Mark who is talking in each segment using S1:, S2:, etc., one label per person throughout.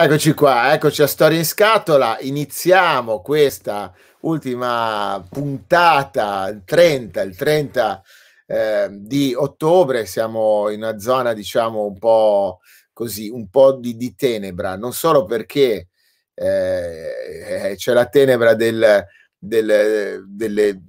S1: Eccoci qua, eccoci a Storia in Scatola. Iniziamo questa ultima puntata, il 30, il 30 eh, di ottobre. Siamo in una zona, diciamo, un po' così, un po' di, di tenebra, non solo perché eh, c'è la tenebra del, del, delle,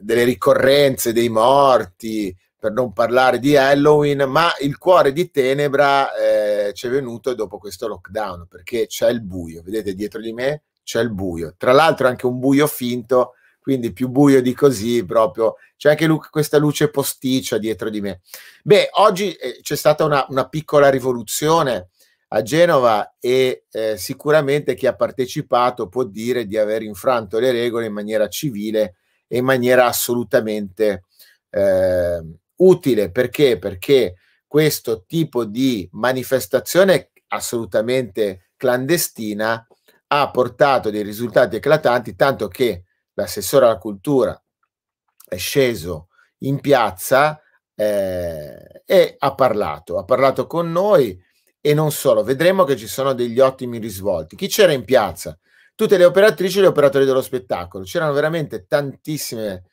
S1: delle, ricorrenze, dei morti, per non parlare di Halloween, ma il cuore di Tenebra eh, ci è venuto dopo questo lockdown, perché c'è il buio, vedete dietro di me c'è il buio, tra l'altro anche un buio finto, quindi più buio di così proprio, c'è anche lu- questa luce posticcia dietro di me. Beh, oggi eh, c'è stata una, una, piccola rivoluzione a Genova e eh, sicuramente chi ha partecipato può dire di aver infranto le regole in maniera civile e in maniera assolutamente... Eh, utile perché? Perché questo tipo di manifestazione assolutamente clandestina ha portato dei risultati eclatanti, tanto che l'assessore alla cultura è sceso in piazza eh, e ha parlato, ha parlato con noi e non solo, vedremo che ci sono degli ottimi risvolti. Chi c'era in piazza? Tutte le operatrici e gli operatori dello spettacolo, c'erano veramente tantissime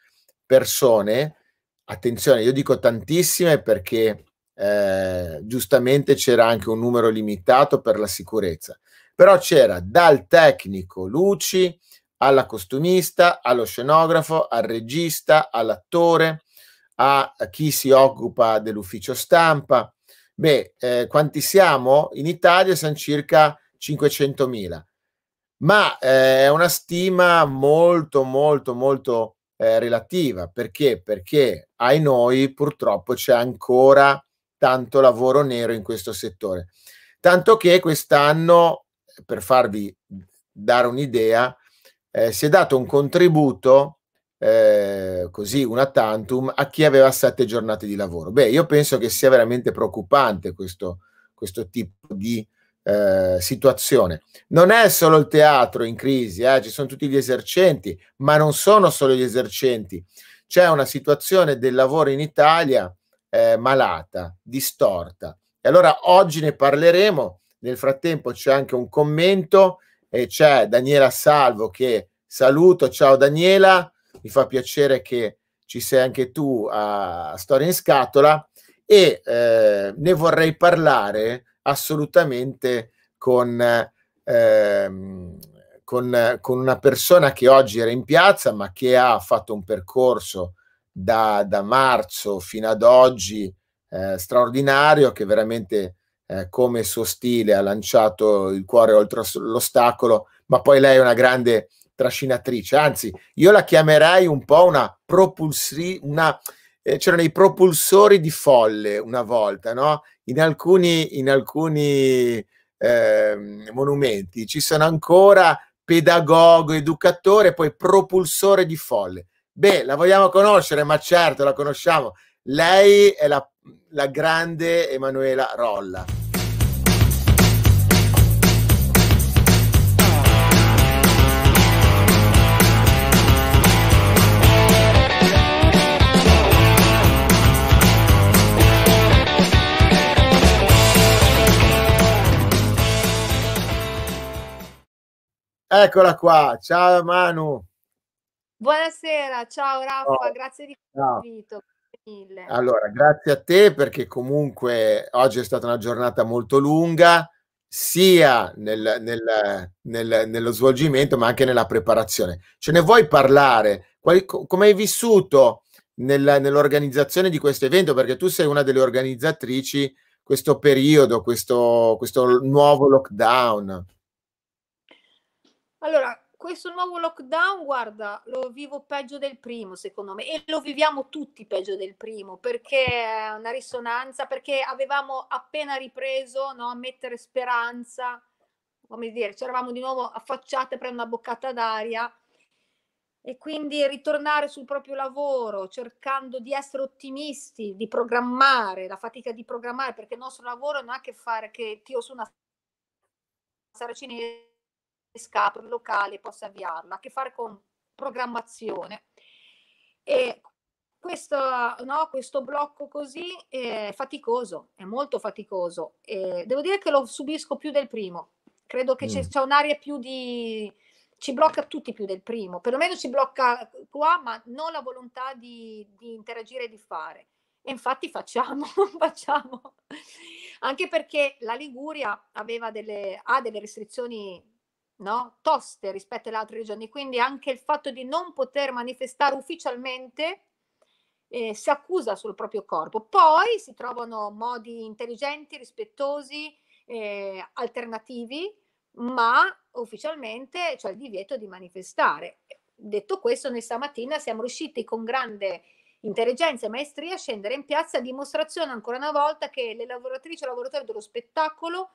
S1: persone attenzione, io dico tantissime perché eh, giustamente c'era anche un numero limitato per la sicurezza, però c'era dal tecnico luci alla costumista, allo scenografo, al regista, all'attore, a chi si occupa dell'ufficio stampa. Beh, eh, quanti siamo? In Italia siamo circa 500.000, ma eh, è una stima molto, molto, molto eh, relativa. Perché? Perché ai noi purtroppo c'è ancora tanto lavoro nero in questo settore. Tanto che quest'anno, per farvi dare un'idea, eh, si è dato un contributo, eh, così una tantum, a chi aveva sette giornate di lavoro. Beh, io penso che sia veramente preoccupante questo, questo tipo di eh, situazione. Non è solo il teatro in crisi, eh, ci sono tutti gli esercenti, ma non sono solo gli esercenti. C'è una situazione del lavoro in Italia eh, malata, distorta. E allora oggi ne parleremo. Nel frattempo c'è anche un commento e c'è Daniela Salvo che saluto. Ciao Daniela, mi fa piacere che ci sei anche tu a Storia in Scatola e eh, ne vorrei parlare assolutamente con, ehm, con, con, una persona che oggi era in piazza ma che ha fatto un percorso da, da marzo fino ad oggi eh, straordinario che veramente eh, come suo stile ha lanciato il cuore oltre l'ostacolo ma poi lei è una grande trascinatrice anzi io la chiamerei un po' una propulsri una eh, c'erano i propulsori di folle una volta no in alcuni, in alcuni eh, monumenti ci sono ancora pedagogo, educatore, poi propulsore di folle. Beh, la vogliamo conoscere, ma certo la conosciamo. Lei è la, la grande Emanuela Rolla. Eccola qua, ciao Manu.
S2: Buonasera, ciao Raffa, oh, grazie di questo invito.
S1: Allora, grazie a te perché comunque oggi è stata una giornata molto lunga, sia nel, nel, nel, nello svolgimento ma anche nella preparazione. Ce ne vuoi parlare? come hai vissuto nella, nell'organizzazione di questo evento? Perché tu sei una delle organizzatrici questo periodo, questo, questo nuovo lockdown.
S2: Allora, questo nuovo lockdown, guarda, lo vivo peggio del primo, secondo me, e lo viviamo tutti peggio del primo, perché è una risonanza, perché avevamo appena ripreso no, a mettere speranza, come dire, ci eravamo di nuovo affacciate per una boccata d'aria e quindi ritornare sul proprio lavoro cercando di essere ottimisti, di programmare, la fatica di programmare, perché il nostro lavoro non ha a che fare che tiro su una sara scapoli locale possa avviarla, a che fare con programmazione. E questo, no, questo blocco così è faticoso, è molto faticoso. E devo dire che lo subisco più del primo. Credo che mm. c'è, c'è un'area più di, ci blocca tutti più del primo, perlomeno ci blocca qua, ma non la volontà di, di interagire e di fare. E infatti facciamo, facciamo, anche perché la Liguria aveva delle, ha delle restrizioni no? toste rispetto alle altre regioni, quindi anche il fatto di non poter manifestare ufficialmente eh, si accusa sul proprio corpo. Poi si trovano modi intelligenti, rispettosi, eh, alternativi, ma ufficialmente c'è il divieto di manifestare. Detto questo, noi stamattina siamo riusciti con grande intelligenza e maestria a scendere in piazza a dimostrazione ancora una volta che le lavoratrici e lavoratori dello spettacolo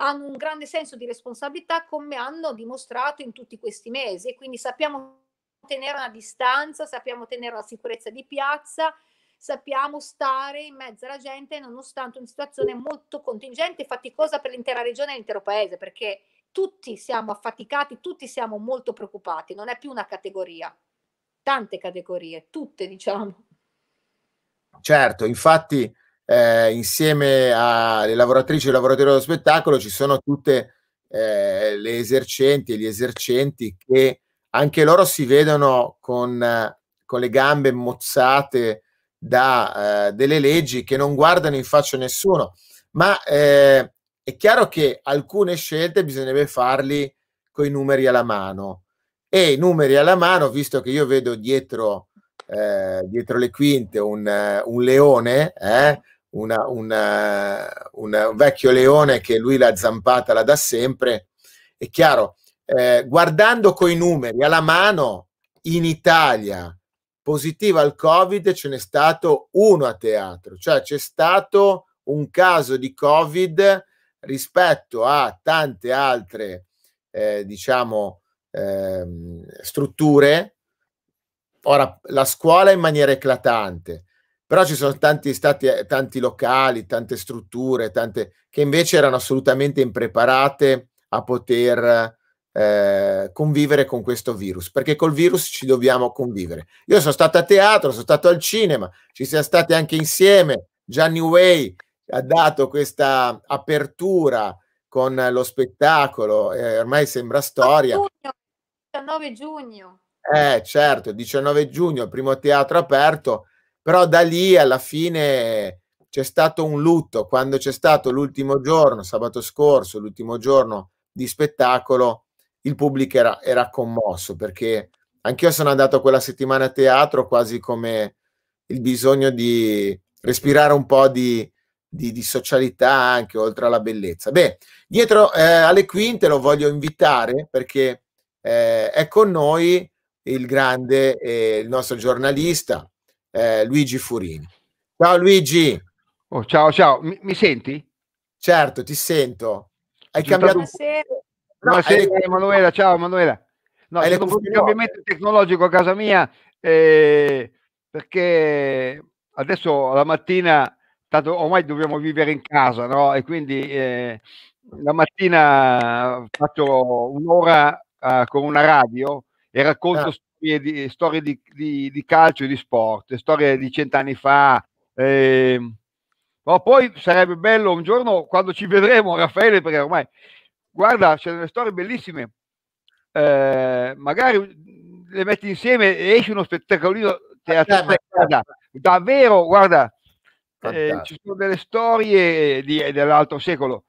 S2: hanno un grande senso di responsabilità come hanno dimostrato in tutti questi mesi e quindi sappiamo tenere una distanza, sappiamo tenere la sicurezza di piazza, sappiamo stare in mezzo alla gente nonostante una situazione molto contingente e faticosa per l'intera regione e l'intero paese perché tutti siamo affaticati, tutti siamo molto preoccupati, non è più una categoria, tante categorie, tutte diciamo.
S1: Certo, infatti eh, insieme alle lavoratrici e lavoratori dello spettacolo ci sono tutte eh, le esercenti e gli esercenti che anche loro si vedono con, con le gambe mozzate da eh, delle leggi che non guardano in faccia a nessuno. Ma eh, è chiaro che alcune scelte bisognerebbe farli con i numeri alla mano. E i numeri alla mano, visto che io vedo dietro, eh, dietro le quinte un, un leone, eh, una, una, eh, un vecchio leone che lui l'ha zampata, la dà sempre. È chiaro, eh, guardando coi numeri alla mano, in Italia positiva al Covid ce n'è stato uno a teatro, cioè c'è stato un caso di Covid rispetto a tante altre, eh, diciamo, eh, strutture. Ora, la scuola in maniera eclatante, però ci sono tanti, stati, eh, tanti locali, tante strutture, tante, che invece erano assolutamente impreparate a poter eh, convivere con questo virus, perché col virus ci dobbiamo convivere. Io sono stato a teatro, sono stato al cinema, ci siamo stati anche insieme. Gianni Way ha dato questa apertura con lo spettacolo, eh, ormai sembra storia.
S2: 19 giugno.
S1: Eh, certo, 19 giugno, primo teatro aperto però da lì alla fine c'è stato un lutto, quando c'è stato l'ultimo giorno, sabato scorso, l'ultimo giorno di spettacolo, il pubblico era, era commosso perché anch'io sono andato quella settimana a teatro quasi come il bisogno di respirare un po' di, di, di, socialità anche oltre alla bellezza. Beh, dietro eh, alle quinte lo voglio invitare perché eh, è con noi il grande, eh, il nostro giornalista, eh, Luigi Furini. Ciao Luigi. Oh, ciao, ciao, mi, mi, senti? Certo, ti sento.
S3: Hai C'è cambiato...
S2: Buonasera. No, Buonasera hai...
S3: Emanuela, eh, ciao Emanuela. No, è un cambiamento tecnologico a casa mia eh, perché adesso la mattina, tanto ormai dobbiamo vivere in casa, no? E quindi eh, la mattina faccio un'ora eh, con una radio e racconto ah storie, di, storie di, di, di, calcio e di sport, storie di cent'anni fa. Eh, ma poi sarebbe bello un giorno quando ci vedremo, Raffaele, perché ormai, guarda, c'è delle storie bellissime. Eh, magari le metti insieme e esce uno spettacolino eh, teatrale. Guarda, certo. davvero, guarda, eh, ci sono delle storie di, eh, dell'altro secolo.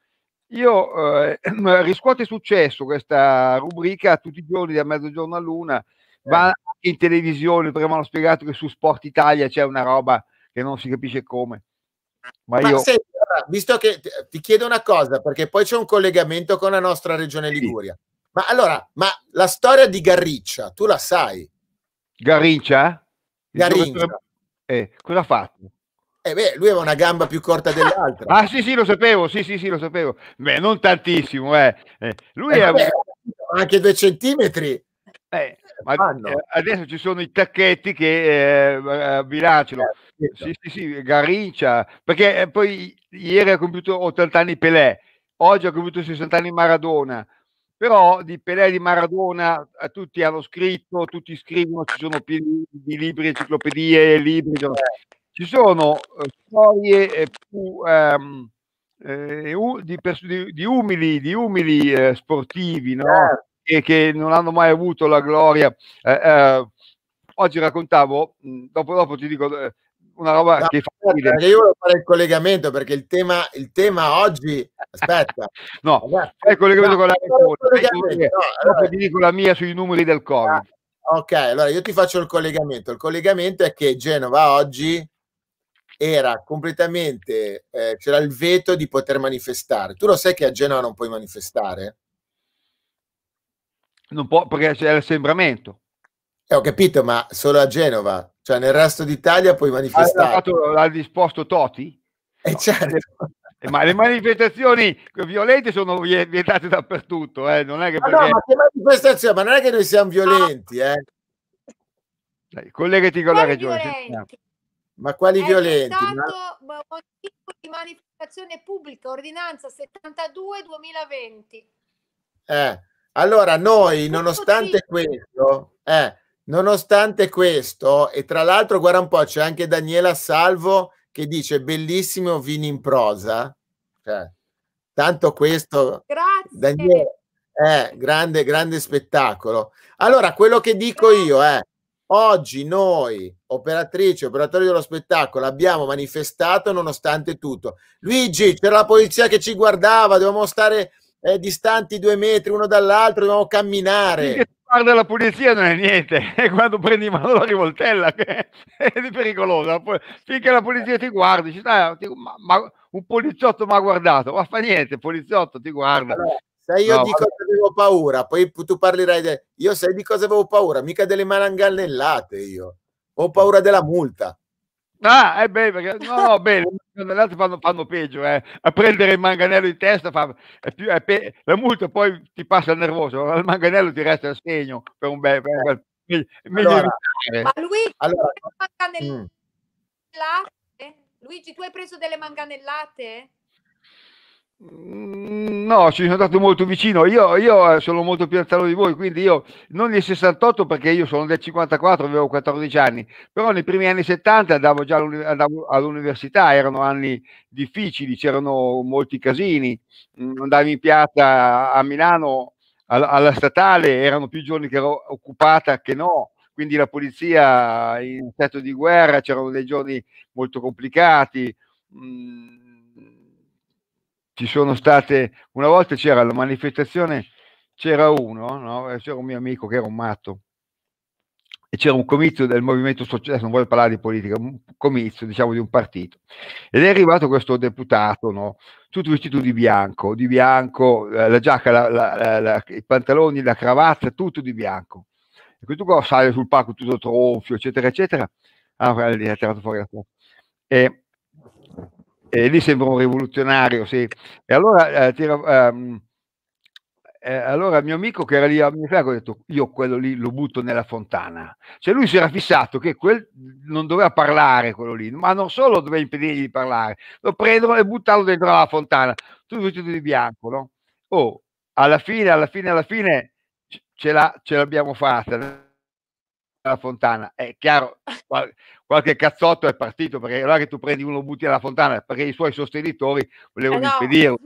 S3: Io eh, riscuote successo questa rubrica tutti i giorni da mezzogiorno a luna Va eh. in televisione, perché mi hanno spiegato che su Sport Italia c'è una roba che non si capisce come. Ma, Ma io... Senti,
S1: visto che ti chiedo una cosa, perché poi c'è un collegamento con la nostra regione Liguria. Sì. Ma allora, ma la storia di Garriccia, tu la sai? Garriccia?
S3: Garriccia. Eh,
S1: cosa ha fatto? Eh beh, lui aveva una gamba più corta dell'altra. ah sì sì, lo sapevo, sì sì sì, lo sapevo.
S3: Beh, non tantissimo, eh. eh lui eh, aveva...
S1: Anche due centimetri. Eh, eh,
S3: adesso ci sono i tacchetti che eh, eh bilanciano. Eh, certo. sì, sì, sì, Garincia, perché eh, poi ieri ha compiuto 80 anni Pelé, oggi ha compiuto 60 anni Maradona, però di Pelé e di Maradona tutti hanno scritto, tutti scrivono, ci sono pieni di libri, enciclopedie, libri, ci sono storie più... Ehm, eh, di, di, di, umili, di umili eh, sportivi, no? Certo che, che, non hanno mai avuto la gloria. Eh, eh, oggi raccontavo, dopo, dopo ti dico eh, una roba
S1: no, che fa ridere. Io voglio fare il collegamento perché il tema, il tema oggi. Aspetta, no, Guarda, fai il collegamento no, con la iPhone. No, allora, ti dico la mia sui numeri del Covid. Ah, ok, allora io ti faccio il collegamento. Il collegamento è che Genova oggi era completamente eh, c'era il veto di poter manifestare. Tu lo sai che a Genova non puoi manifestare? non può, perché c'è l'assembramento. Eh, ho capito, ma solo a Genova, cioè nel resto d'Italia puoi manifestare. Ha fatto, l'ha disposto Toti? Eh, no. certo. Eh, ma le manifestazioni violente sono vietate dappertutto, eh? non è che perché... ma no, ma che manifestazioni, ma non è che noi siamo violenti, eh? Dai, collegati con quali la regione. Violenti? Ma quali è violenti?
S2: Ma... tipo di manifestazione pubblica, ordinanza 72-2020.
S1: Eh, allora, noi, nonostante questo, eh, nonostante questo, e tra l'altro, guarda un po', c'è anche Daniela Salvo che dice bellissimo vini in prosa. Cioè, tanto questo... Grazie. Daniela, eh, grande, grande spettacolo. Allora, quello che dico io è, eh, oggi noi, operatrici, operatori dello spettacolo, abbiamo manifestato nonostante tutto. Luigi, c'era la polizia che ci guardava, dovevamo stare eh, distanti due metri uno dall'altro, dobbiamo camminare. guarda la pulizia
S3: non è niente, è quando prendi in mano la rivoltella che è
S1: pericolosa. Finché
S3: la polizia ti guarda, ci sta, ti, ma, ma, un poliziotto mi ha guardato, ma fa niente, il poliziotto
S1: ti guarda. se io no, di vabbè. cosa avevo paura, poi tu parlerai di... Io sai di cosa avevo paura, mica delle malangannellate io. Ho paura della multa.
S3: Ah, eh beh, perché, no, bene, le altre fanno, fanno peggio, eh. a prendere il manganello in testa fa, è più, è pe- la multa poi ti passa il nervoso, il manganello ti resta a segno per un bel... Per, per, allora, ma Luigi, allora, tu
S2: hai mm. Luigi, tu hai preso delle manganellate?
S3: Mm, no, ci sono andato molto vicino. Io, io, eh, sono molto più anziano di voi, quindi io non nel 68 perché io sono del 54, avevo 14 anni, però nei primi anni 70 andavo già all'università, erano anni difficili, c'erano molti casini, mm, andavo in piazza a Milano alla, statale, erano più giorni che ero occupata che no, quindi la polizia in stato di guerra, c'erano dei giorni molto complicati. Mm, ci sono state, una volta c'era la manifestazione, c'era uno, no? c'era un mio amico che era un matto, e c'era un comizio del movimento sociale, non voglio parlare di politica, un comizio diciamo di un partito, ed è arrivato questo deputato, no? tutto vestito di bianco, di bianco, la giacca, la, la, la, i pantaloni, la cravatta, tutto di bianco. E questo qua sale sul palco tutto tronfio, eccetera, eccetera. Ah, ha tirato fuori la foto. E e eh, lì sembra un rivoluzionario, sì. E allora, eh, tira, ehm, eh, allora mio amico che era lì a mio fianco ha detto io quello lì lo butto nella fontana. Cioè lui si era fissato che quel non doveva parlare quello lì, ma non solo doveva impedirgli di parlare, lo prendono e buttano dentro la fontana, tutto vestito di bianco, no? Oh, alla fine, alla fine, alla fine ce, l'abbiamo fatta la fontana. È chiaro, qualche cazzotto è partito perché allora che tu prendi uno butti alla fontana perché i suoi sostenitori volevano eh no. impedirlo.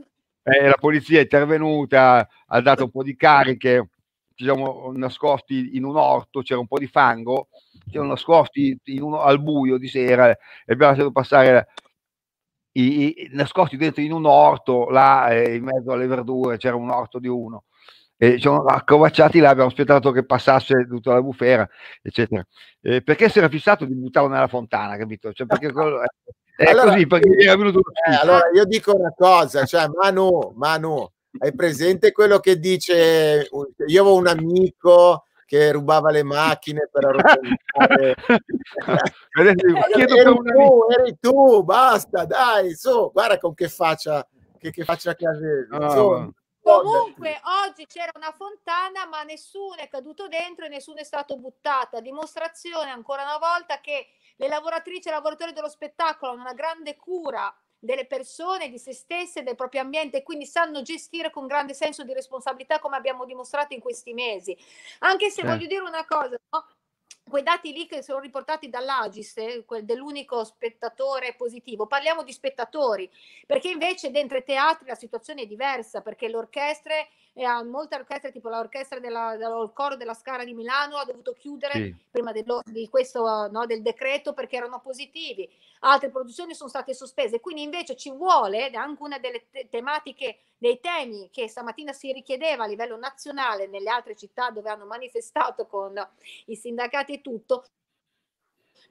S3: Eh, la polizia è intervenuta, ha dato un po' di cariche, ci siamo nascosti in un orto, c'era un po' di fango, ci siamo nascosti un, al buio di sera e abbiamo lasciato passare i, i, nascosti dentro in un orto, là eh, in mezzo alle verdure c'era un orto di uno e diciamo, accovacciati là, abbiamo aspettato che passasse tutta la bufera, eccetera. Eh, perché si era fissato di buttarlo nella fontana, capito? Cioè, perché quello, è,
S1: è allora, così, perché eh, era venuto... Eh, allora io dico una cosa, cioè, Manu, Manu, hai presente quello che dice, io avevo un amico che rubava le macchine per arrotondare. eri, eri tu, basta, dai, su, guarda con che faccia, che, che faccia che avevi. Ah, no,
S2: Comunque oggi c'era una fontana ma nessuno è caduto dentro e nessuno è stato buttato, dimostrazione ancora una volta che le lavoratrici e i lavoratori dello spettacolo hanno una grande cura delle persone, di se stesse, del proprio ambiente e quindi sanno gestire con grande senso di responsabilità come abbiamo dimostrato in questi mesi. Anche se certo. voglio dire una cosa, no? quei dati lì che sono riportati dall'Agis, eh, quel dell'unico spettatore positivo, parliamo di spettatori, perché invece dentro i teatri la situazione è diversa, perché le orchestre, eh, molte orchestre, tipo l'orchestra della, del coro della Scala di Milano, ha dovuto chiudere sì. prima dello, di questo, no, del decreto perché erano positivi, altre produzioni sono state sospese, quindi invece ci vuole anche una delle te- tematiche, dei temi che stamattina si richiedeva a livello nazionale nelle altre città dove hanno manifestato con i sindacati anche tutto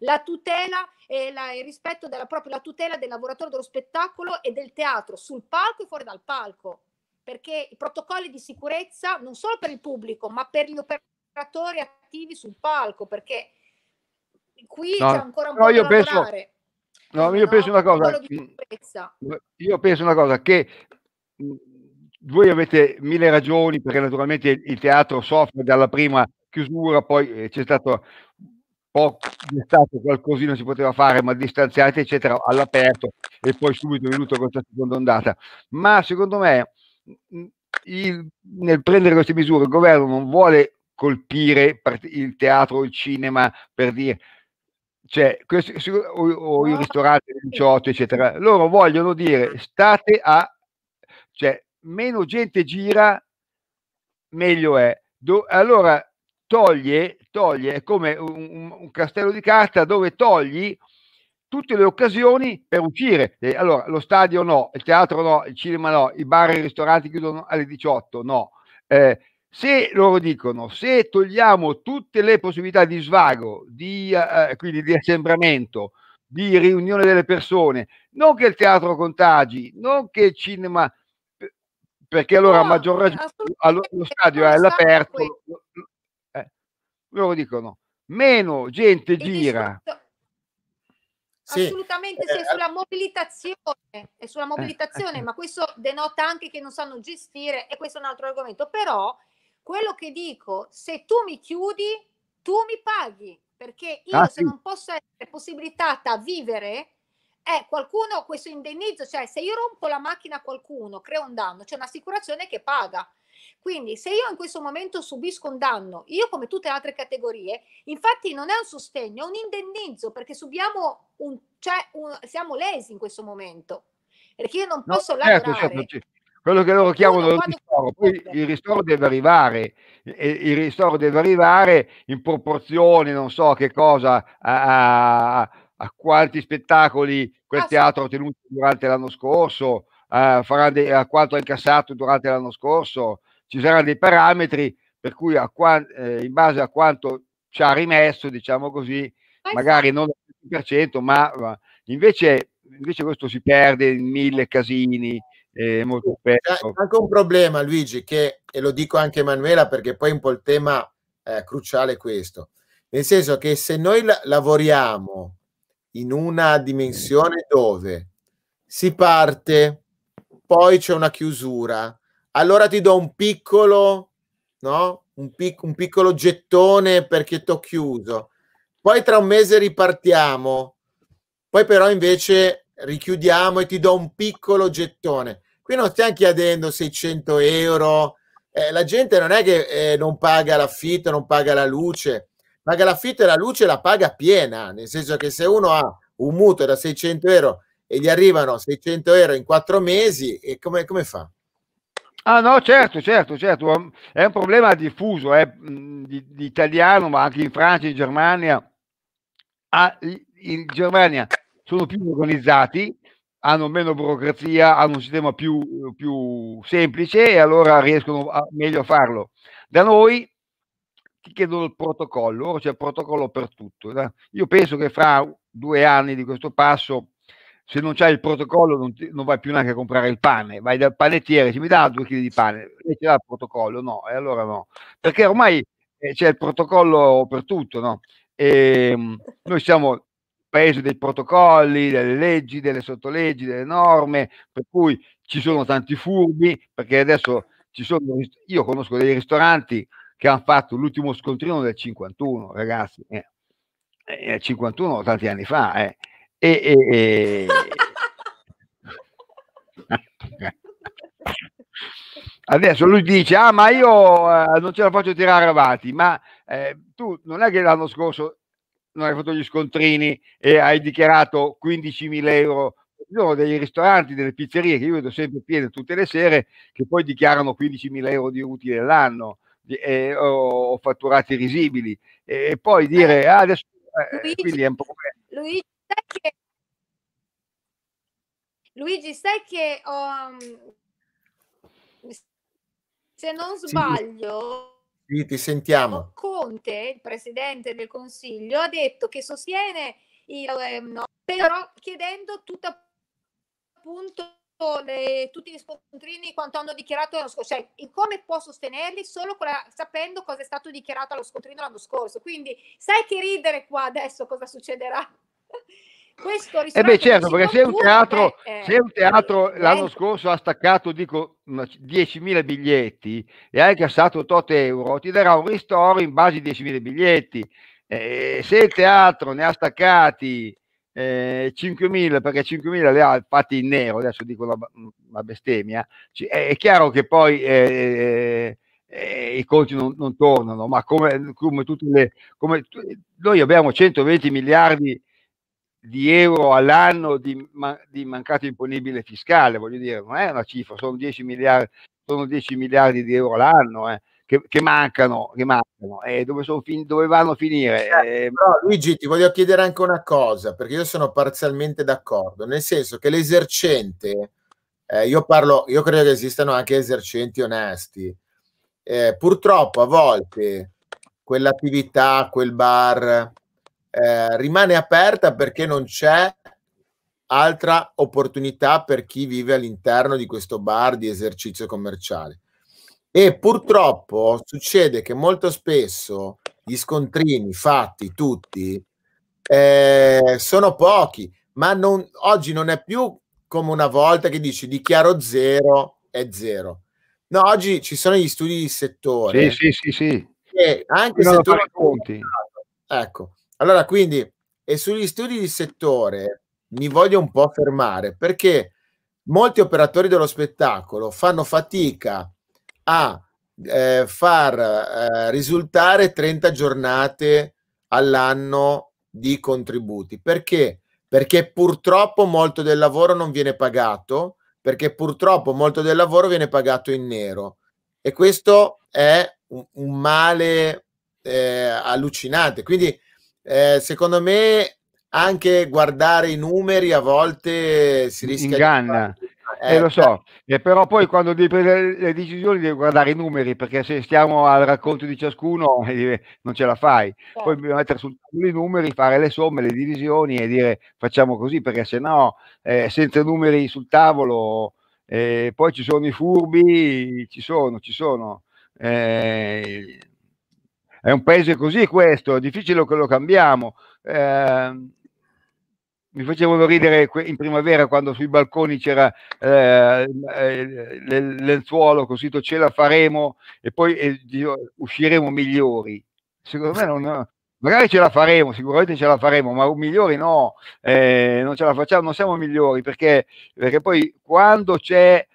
S2: la tutela e la, il rispetto della, propria tutela del lavoratore dello spettacolo e del teatro sul palco e fuori dal palco, perché i protocolli di sicurezza non solo per il pubblico, ma per gli operatori attivi sul palco, perché qui no, c'è ancora un no, po' io da penso,
S3: No, io no, penso una cosa. Io penso una cosa che mm, voi avete mille ragioni perché naturalmente il teatro soffre dalla prima chiusura, poi eh, c'è stato poco, è stato qualcosina si poteva fare, ma distanziati, eccetera, all'aperto e poi subito è venuta questa seconda ondata. Ma secondo me il, nel prendere queste misure il governo non vuole colpire il teatro, il cinema per dire cioè, questo, o, o i ristoranti del 18, eccetera. Loro vogliono dire state a cioè meno gente gira meglio è. Do, allora toglie, toglie è come un, un, castello di carta dove togli tutte le occasioni per uscire. Eh, allora, lo stadio no, il teatro no, il cinema no, i bar e i ristoranti chiudono alle 18, no. Eh, se loro dicono, se togliamo tutte le possibilità di svago, di, eh, eh, quindi di assembramento, di riunione delle persone, non che il teatro contagi, non che il cinema perché allora a maggior ragione allo, lo stadio è all'aperto, loro dicono meno gente gira. Sotto... Sì.
S2: Assolutamente, sì, è eh, sulla mobilitazione, è sulla eh, mobilitazione, eh, ma questo denota anche che non sanno gestire e questo è un altro argomento. Però quello che dico, se tu mi chiudi, tu mi paghi, perché io ah, se non posso essere possibilitata a vivere, è qualcuno questo indennizzo, cioè se io rompo la macchina a qualcuno, creo un danno, c'è un'assicurazione che paga. Quindi se io in questo momento subisco un danno, io come tutte le altre categorie, infatti non è un sostegno, è un indennizzo perché subiamo un, cioè un, siamo lesi in questo momento. Perché io non posso certo, certo lavorare.
S3: Certo, quello che loro chiamano il ristoro, poi il ristoro deve arrivare, il ristoro deve arrivare in proporzione, non so che cosa, a, a, a quanti spettacoli quel teatro ha tenuto durante l'anno scorso, a, a quanto ha incassato durante l'anno scorso, ci saranno dei parametri per cui quant- eh, in base a quanto ci ha rimesso, diciamo così, ah, magari non per cento, ma
S1: invece, invece questo si perde in mille casini. Eh, molto spesso. C'è eh, anche un problema, Luigi, che, e lo dico anche a Emanuela, perché poi un po' il tema eh, cruciale è questo. Nel senso che se noi la- lavoriamo in una dimensione dove si parte, poi c'è una chiusura, allora ti do un piccolo, no? un, pic- un piccolo gettone perché ti ho chiuso. Poi tra un mese ripartiamo, poi però invece richiudiamo e ti do un piccolo gettone. Qui non stiamo chiedendo 600 euro, eh, la gente non è che eh, non paga l'affitto, non paga la luce, paga l'affitto e la luce la paga piena, nel senso che se uno ha un mutuo da 600 euro e gli arrivano 600 euro in quattro mesi, e come, come fa? Ah no, certo, certo, certo, è un problema diffuso, è eh, di, di italiano,
S3: ma anche in Francia, in Germania. Ah, in Germania sono più organizzati, hanno meno burocrazia, hanno un sistema più, più semplice e allora riescono a, meglio a farlo. Da noi ti chiedono il protocollo, ora c'è il protocollo per tutto. Io penso che fra due anni di questo passo se non c'hai il protocollo non, ti, non, vai più neanche a comprare il pane, vai dal panettiere, ci mi dà due chili di pane, e ce l'ha il protocollo, no, e allora no, perché ormai eh, c'è il protocollo per tutto, no? E, ehm, noi siamo paese dei protocolli, delle leggi, delle sottoleggi, delle norme, per cui ci sono tanti furbi, perché adesso ci sono, io conosco dei ristoranti che hanno fatto l'ultimo scontrino del 51, ragazzi, eh, eh 51 tanti anni fa, eh e, e, e... Adesso lui dice, ah ma io eh, non ce la faccio tirare avanti, ma eh, tu non è che l'anno scorso non hai fatto gli scontrini e hai dichiarato 15.000 euro ci sono dei ristoranti, delle pizzerie che io vedo sempre piene tutte le sere, che poi dichiarano 15.000 euro di utile all'anno eh, o, o, fatturati risibili, e, poi dire eh, ah, adesso. Eh, eh Luigi, è un po' Luigi sai che
S2: Luigi, sai che um, se non sbaglio,
S1: sì, ti sentiamo.
S2: Conte, il presidente del Consiglio, ha detto che sostiene il no, però chiedendo tutto appunto le, tutti gli scontrini quanto hanno dichiarato l'anno scorso, cioè come può sostenerli solo la, sapendo cosa è stato dichiarato allo scontrino l'anno scorso. Quindi sai che ridere qua adesso cosa succederà? Questo eh beh certo, perché se eh, un teatro,
S3: è... se un teatro l'anno scorso ha staccato dico, 10.000 mm, biglietti e hai cassato tot euro, ti darà un ristoro in base a 10.000 biglietti. Eh, se il teatro ne ha staccati eh, 5.000 perché 5.000 le ha fatti in nero, adesso dico la, mm, la bestemmia, eh, è chiaro che poi eh, eh, i conti non, non tornano, ma come, come tutte le... Come, noi abbiamo 120 miliardi di euro all'anno di, di, mancato imponibile fiscale, voglio dire, non è una cifra, sono 10 miliardi, sono 10 miliardi di euro all'anno eh, che, che, mancano, che mancano eh, dove, fin, dove,
S1: vanno a finire. Eh, Però, Luigi, ti voglio chiedere anche una cosa, perché io sono parzialmente d'accordo, nel senso che l'esercente, eh, io parlo, io credo che esistano anche esercenti onesti, eh, purtroppo a volte quell'attività, quel bar, eh, rimane aperta perché non c'è altra opportunità per chi vive all'interno di questo bar di esercizio commerciale. E purtroppo succede che molto spesso gli scontrini fatti tutti eh, sono pochi, ma non, oggi non è più come una volta che dici dichiaro zero è zero. No, oggi ci sono gli studi di settore. Sì, sì, sì, sì. E anche se tu conti. Ecco, allora, quindi, e sugli studi di settore mi voglio un po' fermare perché molti operatori dello spettacolo fanno fatica a eh, far eh, risultare 30 giornate all'anno di contributi. Perché? Perché purtroppo molto del lavoro non viene pagato, perché purtroppo molto del lavoro viene pagato in nero. E questo è un, un male eh, allucinante. Quindi eh, secondo me anche guardare i numeri a volte si rischia inganna. Di eh, eh, lo eh, so,
S3: eh, però poi quando devi prendere le decisioni devi guardare i numeri perché se stiamo al racconto di ciascuno eh, non ce la fai. Certo. Poi bisogna mettere sul tavolo i numeri, fare le somme, le divisioni e dire facciamo così perché se no eh, senza numeri sul tavolo poi ci sono i furbi, ci sono, ci sono è un paese così questo, è difficile che lo cambiamo. Eh, mi facevano ridere in primavera quando sui balconi c'era ehm, eh, il lenzuolo con scritto ce la faremo e poi eh, usciremo migliori. Secondo me non, magari ce la faremo, sicuramente ce la faremo, ma migliori no, eh, non ce la facciamo, non siamo migliori perché, perché poi quando c'è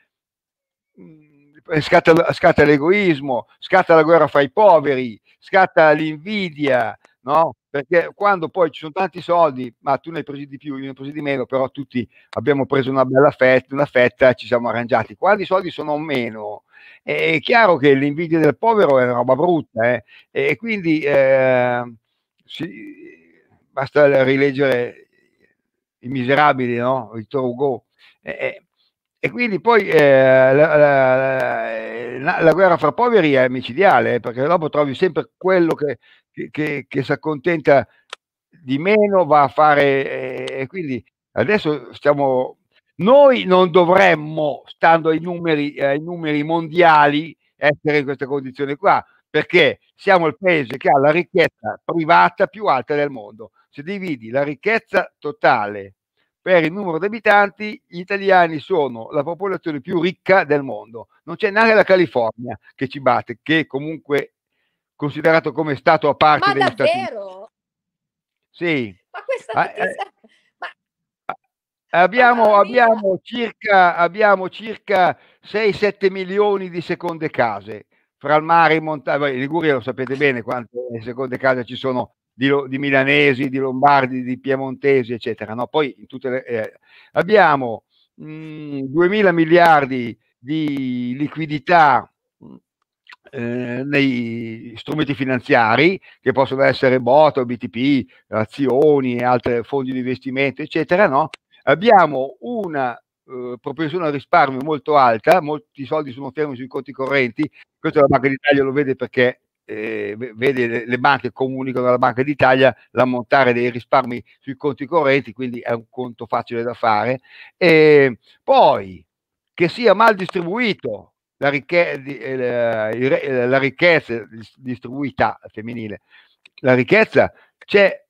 S3: mm, scatta, scatta l'egoismo, scatta la guerra fra i poveri, scatta l'invidia, no? Perché quando poi ci sono tanti soldi, ma tu ne hai presi di più, io ne ho presi di meno, però tutti abbiamo preso una bella fetta, una fetta ci siamo arrangiati. Quando i soldi sono meno, è chiaro che l'invidia del povero è una roba brutta, eh? e quindi eh, si, basta rileggere I Miserabili, no? Vittor Hugo. Eh, e quindi poi eh, la, la, la, la guerra fra poveri è micidiale, eh, perché dopo trovi sempre quello che, che, che si accontenta di meno, va a fare... Eh, e quindi adesso stiamo... Noi non dovremmo, stando ai numeri, ai numeri mondiali, essere in questa condizione qua, perché siamo il paese che ha la ricchezza privata più alta del mondo. Se dividi la ricchezza totale per il numero di abitanti gli italiani sono la popolazione più ricca del mondo. Non c'è neanche la California che ci batte, che comunque considerato come stato a parte. Ma degli davvero? Sì. Ma questa notizia... Ah,
S2: eh.
S3: ah, abbiamo, abbiamo, circa, abbiamo, circa, 6-7 milioni di seconde case fra il mare e il montagna. In Liguria lo sapete bene quante seconde case ci sono di, di, milanesi, di lombardi, di piemontesi, eccetera. No? Poi in tutte le, eh, abbiamo mh, mm, 2000 miliardi di liquidità mm, eh, nei strumenti finanziari che possono essere BOT, BTP, azioni e altri fondi di investimento, eccetera. No? Abbiamo una eh, propensione al risparmio molto alta, molti soldi sono fermi sui conti correnti, questo la Banca d'Italia lo vede perché eh, vede le, le banche comunicano alla Banca d'Italia l'ammontare dei risparmi sui conti correnti, quindi è un conto facile da fare. E poi che sia mal distribuito la, ricche, eh, la, eh, la ricchezza distribuita femminile, la ricchezza c'è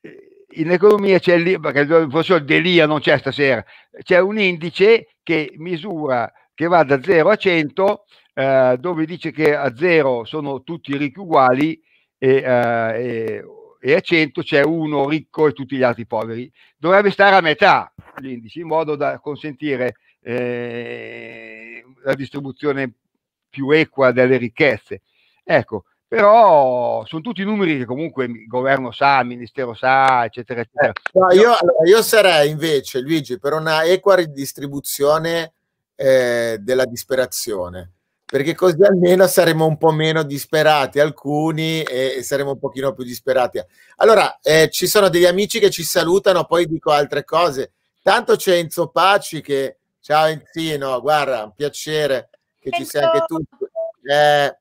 S3: eh, in economia c'è lì, perché il professor Delia non c'è stasera, c'è un indice che misura che va da 0 a 100 eh, dove dice che a 0 sono tutti i ricchi uguali e, eh, e, a 100 c'è uno ricco e tutti gli altri poveri. Dovrebbe stare a metà l'indice in modo da consentire eh, la distribuzione più equa delle ricchezze. Ecco, però sono tutti numeri che comunque
S1: il governo sa, il ministero sa, eccetera, eh, eccetera. No, io, io, sarei invece, Luigi, per una equa ridistribuzione eh, della disperazione perché così almeno saremo un po' meno disperati alcuni e, saremo un pochino più disperati. Allora, eh, ci sono degli amici che ci salutano, poi dico altre cose. Tanto c'è Enzo Paci che, ciao Enzino, guarda, un piacere che Enzo. ci sia anche tu. Eh,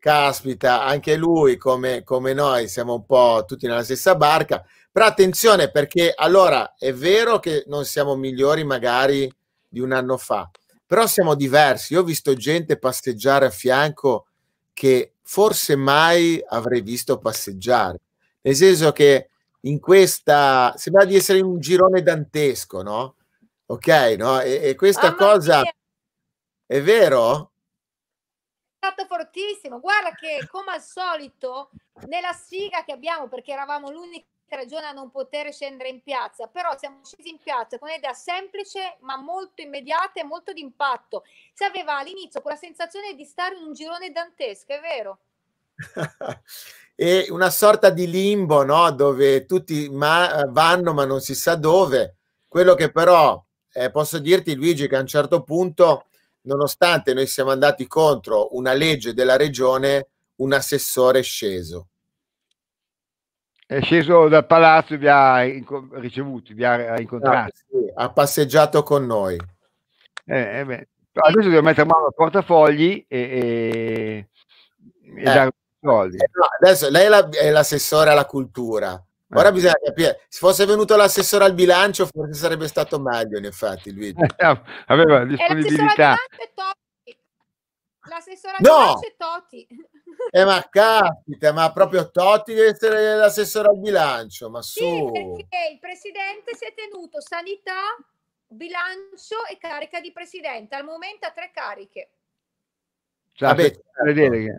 S1: caspita, anche lui come, come noi siamo un po' tutti nella stessa barca. Però attenzione perché allora è vero che non siamo migliori magari di un anno fa, però siamo diversi. Io ho visto gente passeggiare a fianco che forse mai avrei visto passeggiare. Nel senso che in questa sembra di essere in un girone dantesco, no? Ok, no? E, e questa oh, cosa mia. è vero?
S2: È stato fortissimo. Guarda che come al solito nella sfiga che abbiamo perché eravamo l'unica ragione a non poter scendere in piazza, però siamo scesi in piazza con un'idea semplice ma molto immediata e molto d'impatto. Si aveva all'inizio quella sensazione di stare in un girone dantesco, è vero?
S1: e una sorta di limbo, no? Dove tutti ma- eh, vanno ma non si sa dove. Quello che però eh, posso dirti Luigi che a un certo punto, nonostante noi siamo andati contro una legge della regione, un assessore è sceso
S3: è sceso dal palazzo e vi ha ricevuto, vi ha ah, incontrato. Ah,
S1: sì, ha passeggiato con noi. Eh, eh Adesso devo mettere a mano il portafogli e, e, e eh, dare soldi. Eh, no, adesso lei è, la, è l'assessore alla cultura. Eh. Ora bisogna capire, se fosse venuto l'assessore al bilancio forse sarebbe stato meglio, in effetti, Luigi. aveva disponibilità. L'assessore al bilancio
S2: è top L'assessore no. bilancio è Totti. Eh, ma
S1: capita, ma proprio Totti deve essere l'assessore al bilancio, ma su. Sì, perché
S2: il presidente si è tenuto sanità, bilancio e carica di presidente. Al momento ha tre cariche.
S3: Cioè, Vabbè, certo. deleghe.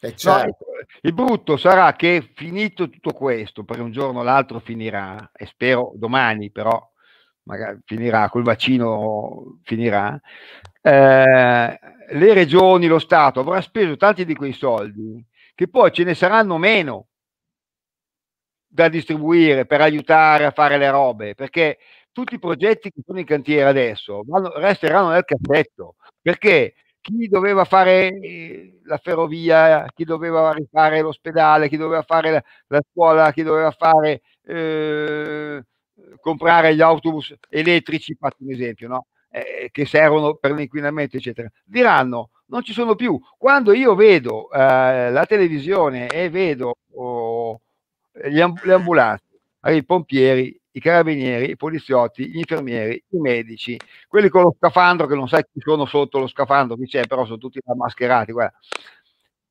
S3: Eh, certo. no, il brutto sarà che finito tutto questo, per un giorno o l'altro finirà, e spero domani però, magari finirà, col vaccino finirà, eh, le regioni, lo Stato avrà speso tanti di quei soldi che poi ce ne saranno meno da distribuire per aiutare a fare le robe, perché tutti i progetti che sono in cantiere adesso vanno, resteranno nel cassetto, perché chi doveva fare eh, la ferrovia, chi doveva rifare l'ospedale, chi doveva fare la, la scuola, chi doveva fare eh, comprare gli autobus elettrici, faccio un esempio, no? eh, che servono per l'inquinamento, eccetera, diranno non ci sono più. Quando io vedo eh, la televisione e vedo oh, gli amb- le ambulanze, eh, i pompieri, i carabinieri, i poliziotti, gli infermieri, i medici, quelli con lo scafandro che non sai chi sono sotto lo scafandro, chi c'è, però sono
S1: tutti mascherati, guarda.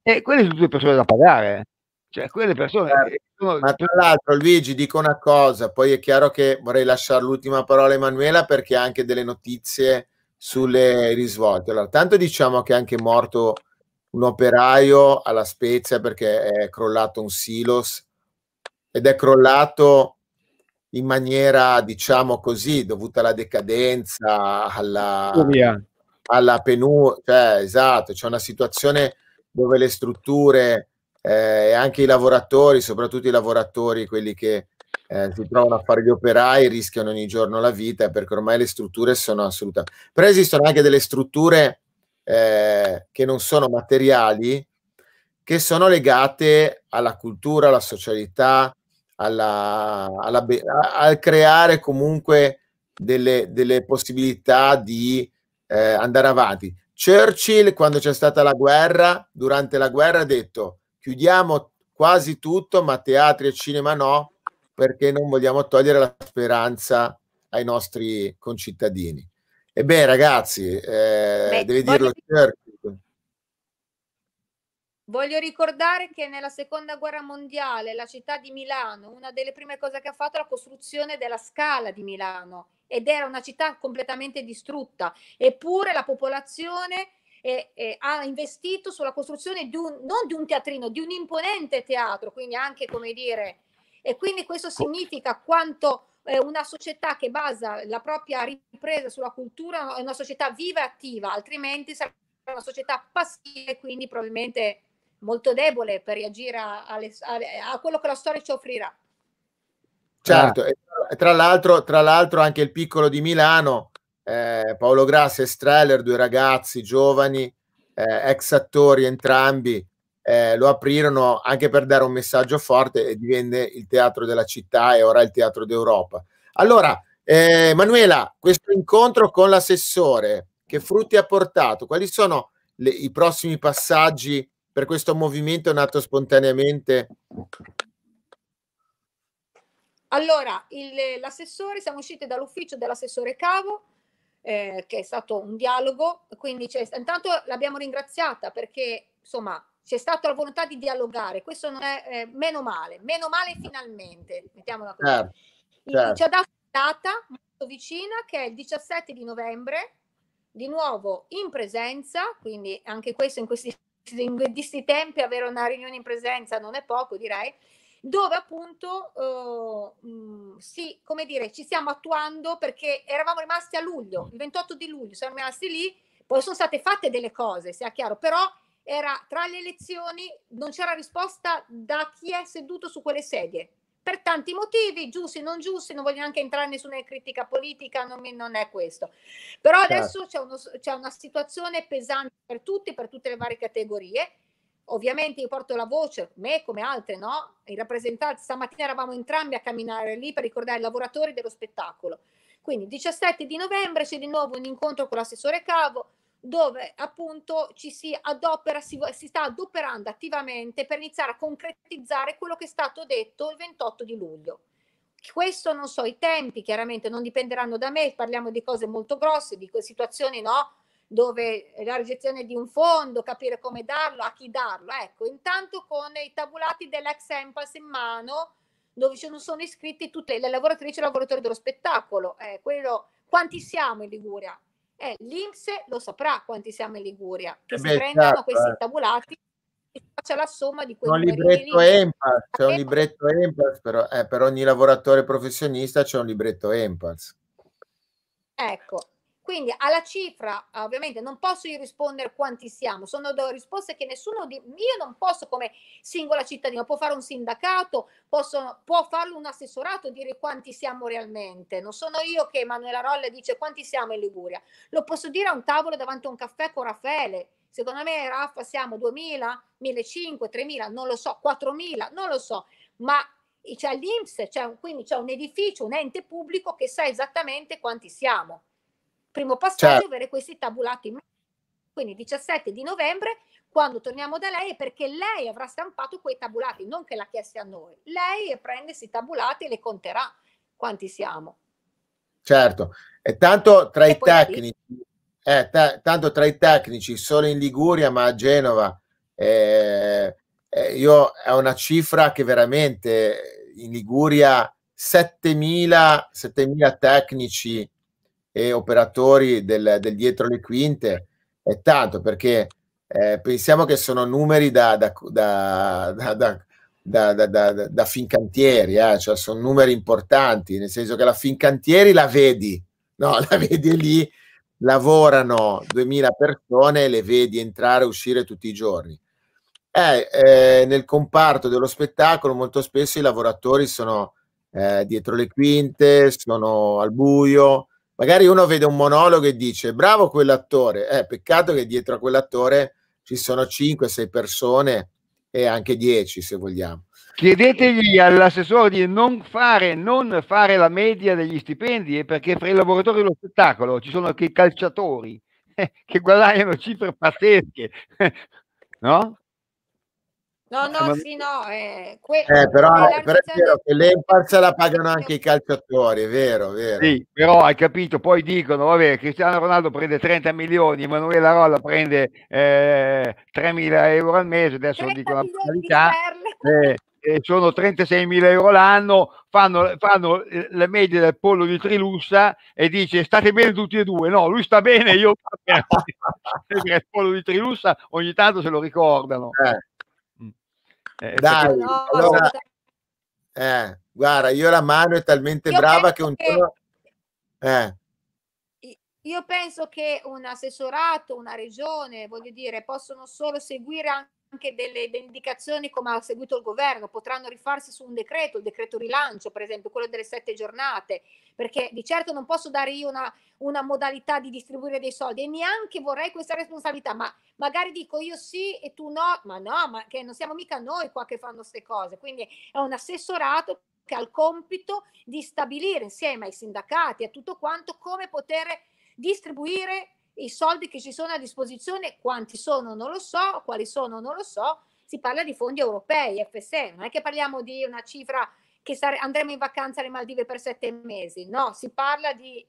S1: E quelle sono tutte persone da pagare. Eh. Cioè, quelle persone. Certo. Eh, sono... Ma tra l'altro, Luigi, dico una cosa, poi è chiaro che vorrei lasciare l'ultima parola a Emanuela perché ha anche delle notizie sulle risvolte. Allora, tanto diciamo che è anche morto un operaio alla Spezia perché è crollato un silos ed è crollato in maniera, diciamo così, dovuta alla decadenza, alla, alla penuria, cioè, esatto, c'è una situazione dove le strutture eh, e anche i lavoratori, soprattutto i lavoratori, quelli che eh, si trovano a fare gli operai, rischiano ogni giorno la vita perché ormai le strutture sono assolutamente... Però esistono anche delle strutture eh, che non sono materiali, che sono legate alla cultura, alla socialità, alla, alla be- al creare comunque delle, delle possibilità di eh, andare avanti. Churchill, quando c'è stata la guerra, durante la guerra, ha detto chiudiamo quasi tutto, ma teatri e cinema no, perché non vogliamo togliere la speranza ai nostri concittadini. E beh, ragazzi, eh, beh, deve dirlo voglio... Certo.
S2: voglio ricordare che nella seconda guerra mondiale la città di Milano, una delle prime cose che ha fatto è la costruzione della scala di Milano ed era una città completamente distrutta, eppure la popolazione e, e ha investito sulla costruzione di un, non di un teatrino, di un imponente teatro, quindi anche come dire, e quindi questo significa quanto eh, una società che basa la propria ripresa sulla cultura è una società viva e attiva, altrimenti sarà una società passiva e quindi probabilmente molto debole per reagire a, a, a quello che la storia ci offrirà.
S1: Certo, e tra, l'altro, tra l'altro anche il piccolo di Milano eh, Paolo Grassi e Streller, due ragazzi giovani, eh, ex attori entrambi, eh, lo aprirono anche per dare un messaggio forte e divenne il teatro della città e ora il teatro d'Europa. Allora, eh, Manuela, questo incontro con l'assessore, che frutti ha portato? Quali sono le, i prossimi passaggi per questo movimento nato spontaneamente?
S2: Allora, l'assessore, siamo usciti dall'ufficio dell'assessore Cavo, eh, che è stato un dialogo. Quindi intanto l'abbiamo ringraziata perché insomma c'è stata la volontà di dialogare, questo non è eh, meno male, meno male finalmente, mettiamola così. Certo, certo. Ci ha dato una data molto vicina che è il 17 di novembre, di nuovo in presenza, quindi anche questo in questi, in questi tempi avere una riunione in presenza non è poco direi, dove appunto eh, mm, sì, come dire, ci stiamo attuando perché eravamo rimasti a luglio, il 28 di luglio siamo rimasti lì, poi sono state fatte delle cose, sia chiaro, però era tra le elezioni non c'era risposta da chi è seduto su quelle sedie. Per tanti motivi, giusti, non giusti, non voglio neanche entrare in nessuna critica politica, non, mi, non è questo. Però certo. adesso certo. c'è, uno, c'è una situazione pesante per tutti, per tutte le varie categorie Ovviamente io porto la voce, me come altre, no? I rappresentanti, stamattina eravamo entrambi a camminare lì per ricordare i lavoratori dello spettacolo. Quindi il 17 di novembre c'è di nuovo un incontro con l'assessore Cavo dove appunto ci si adopera, si, si sta adoperando attivamente per iniziare a concretizzare quello che è stato detto il 28 di luglio questo non so, i tempi chiaramente non dipenderanno da me, parliamo di cose molto grosse, di situazioni no, dove la ricezione di un fondo, capire come darlo, a chi darlo. Ecco, intanto con i tabulati dell'ex Empas in mano, dove ci sono iscritti tutte le lavoratrici e lavoratori dello spettacolo. Eh, quello, quanti siamo in Liguria? Eh, L'Inps lo saprà quanti siamo in Liguria, che eh si beh, certo, questi eh. tabulati e faccia la somma di quelli che libretto Empas, c'è un libretto
S1: Empas, eh. però, eh, per ogni lavoratore professionista c'è un libretto Empas.
S2: Ecco, quindi alla cifra ah, ovviamente non posso io rispondere quanti siamo, sono risposte che nessuno di io non posso come singola cittadina, può fare un sindacato, posso, può farlo un assessorato dire quanti siamo realmente. Non sono io che Emanuela Rolle dice quanti siamo in Liguria. Lo posso dire a un tavolo davanti a un caffè con Raffaele. Secondo me Raffa siamo 2000, 1500, 3000, non lo so, 4000, non lo so, ma c'è l'Inps, quindi c'è un edificio, un ente pubblico che sa esattamente quanti siamo primo passaggio certo. avere questi tabulati. Quindi il 17 di novembre, quando torniamo da lei, è perché lei avrà stampato quei tabulati, non che l'ha chiesto a noi. Lei prende i tabulati e le conterà quanti siamo.
S1: Certo, e tanto tra e i tecnici, eh, t- tanto tra i tecnici, solo in Liguria, ma a Genova, eh, eh, io, è una cifra che veramente in Liguria 7.000, 7.000 tecnici e operatori del, del dietro le quinte è tanto perché eh, pensiamo che sono numeri da, da, da, da Fincantieri, eh? cioè sono numeri importanti, nel senso che la Fincantieri la vedi, no? la vedi lì, lavorano 2000 persone, le vedi entrare e uscire tutti i giorni. Eh, eh, nel comparto dello spettacolo molto spesso i lavoratori sono eh, dietro le quinte, sono al buio, Magari uno vede un monologo e dice bravo quell'attore, eh, peccato che dietro a quell'attore ci sono 5-6 persone e anche 10 se vogliamo. Chiedetegli
S3: all'assessore di non fare, non fare la media degli stipendi eh, perché fra i lavoratori dello spettacolo ci sono anche i calciatori eh, che guadagnano cifre pazzesche,
S1: no?
S2: No, no, sì, no. Eh, que- eh, però,
S1: eh, però è vero che l'Empars la pagano anche i calciatori, è vero, è vero. Sì, però hai
S3: capito, poi dicono, vabbè, Cristiano Ronaldo prende 30 milioni, Emanuela Rolla prende 3 eh, mila euro al mese, adesso non dico la qualità, eh, eh, sono 36 mila euro l'anno, fanno, fanno le medie del pollo di Trilussa e dice state bene tutti e due, no, lui sta bene, io sto bene. il pollo di Trilussa
S1: ogni tanto se lo ricordano. Eh. Eh, eh, Dai, no, allora, eh, guarda, io la mano è talmente brava che un giorno... Eh.
S2: Io penso che un assessorato, una regione, voglio dire, possono solo seguire anche anche delle, delle, indicazioni come ha seguito il governo, potranno rifarsi su un decreto, il decreto rilancio per esempio, quello delle sette giornate, perché di certo non posso dare io una, una modalità di distribuire dei soldi e neanche vorrei questa responsabilità, ma magari dico io sì e tu no, ma no, ma che non siamo mica noi qua che fanno queste cose, quindi è un assessorato che ha il compito di stabilire insieme ai sindacati e a tutto quanto come poter distribuire i soldi che ci sono a disposizione, quanti sono non lo so, quali sono non lo so, si parla di fondi europei, FSE, non è che parliamo di una cifra che sare- andremo in vacanza alle Maldive per sette mesi, no, si parla di,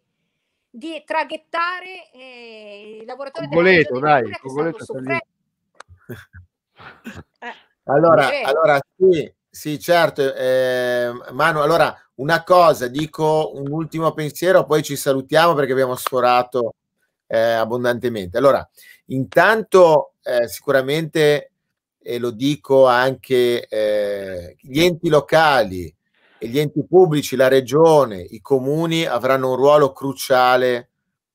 S2: di traghettare eh, i lavoratori Cogoleto, della dai, Cogoleto
S1: eh, allora, allora sì, sì, certo, eh, Manu, allora una cosa, dico un ultimo pensiero, poi ci salutiamo perché abbiamo sforato eh, abbondantemente. Allora, intanto eh, sicuramente, e lo dico anche, eh, gli enti locali e gli enti pubblici, la regione, i comuni avranno un ruolo cruciale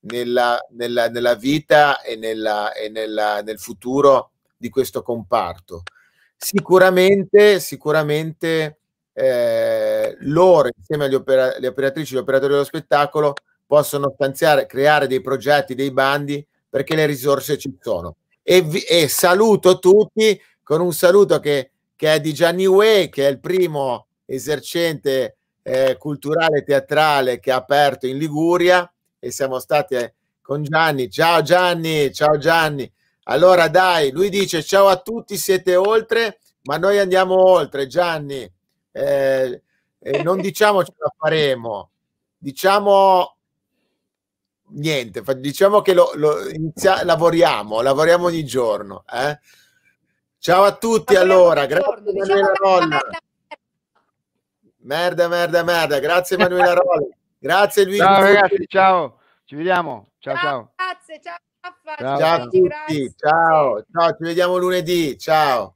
S1: nella, nella, nella vita e, nella, e nel futuro di questo comparto. Sicuramente, sicuramente eh, loro, insieme agli opera, alle operatrici e agli operatori dello spettacolo, possono stanziare, creare dei progetti, dei bandi, perché le risorse ci sono. E, vi, e saluto tutti con un saluto che, che, è di Gianni Way, che è il primo esercente eh, culturale teatrale che ha aperto in Liguria e siamo stati con Gianni. Ciao Gianni, ciao Gianni. Allora dai, lui dice ciao a tutti, siete oltre, ma noi andiamo oltre Gianni. Eh, eh, non diciamo ce la faremo, diciamo niente, diciamo che lo, lo inizia, lavoriamo, lavoriamo ogni giorno. Eh? Ciao a tutti lavoriamo allora, grazie diciamo Rolla. Merda, merda, merda, grazie Emanuela Rolla. Grazie Luigi. Ciao ragazzi, ciao, ci vediamo. Ciao, ciao. Grazie, ciao. Ciao, ciao a tutti, ciao, ciao, ci vediamo lunedì, ciao.